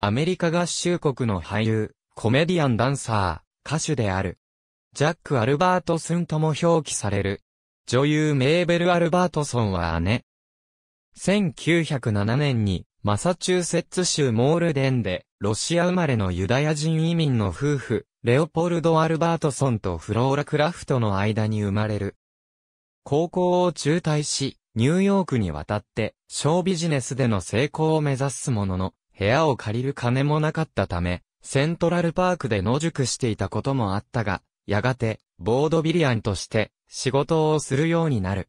アメリカ合衆国の俳優、コメディアンダンサー、歌手である。ジャック・アルバートスンとも表記される。女優メーベル・アルバートソンは姉。1907年に、マサチューセッツ州モールデンで、ロシア生まれのユダヤ人移民の夫婦、レオポルド・アルバートソンとフローラ・クラフトの間に生まれる。高校を中退し、ニューヨークに渡って、ショービジネスでの成功を目指すものの、部屋を借りる金もなかったため、セントラルパークで野宿していたこともあったが、やがて、ボードビリアンとして仕事をするようになる。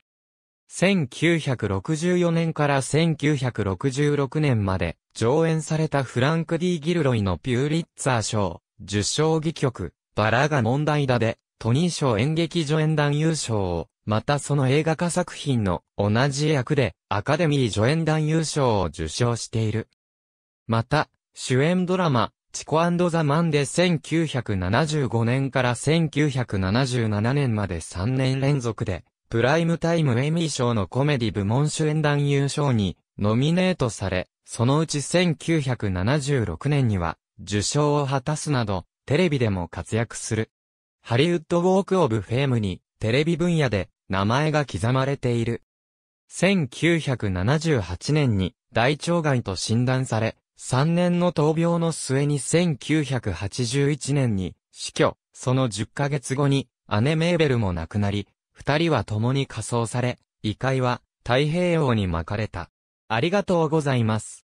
1964年から1966年まで上演されたフランク・ディ・ギルロイのピューリッツァー賞、受賞戯曲、バラが問題だで、トニー賞演劇助演団優勝を、またその映画化作品の同じ役でアカデミー助演団優勝を受賞している。また、主演ドラマ、チコザ・マンで1975年から1977年まで3年連続で、プライムタイムエミー賞のコメディ部門主演男優賞にノミネートされ、そのうち1976年には受賞を果たすなど、テレビでも活躍する。ハリウッドウォークオブフェームにテレビ分野で名前が刻まれている。1978年に大腸癌と診断され、3年の闘病の末に1981年に死去、その10ヶ月後に姉メーベルも亡くなり、二人は共に火葬され、遺骸は太平洋に巻かれた。ありがとうございます。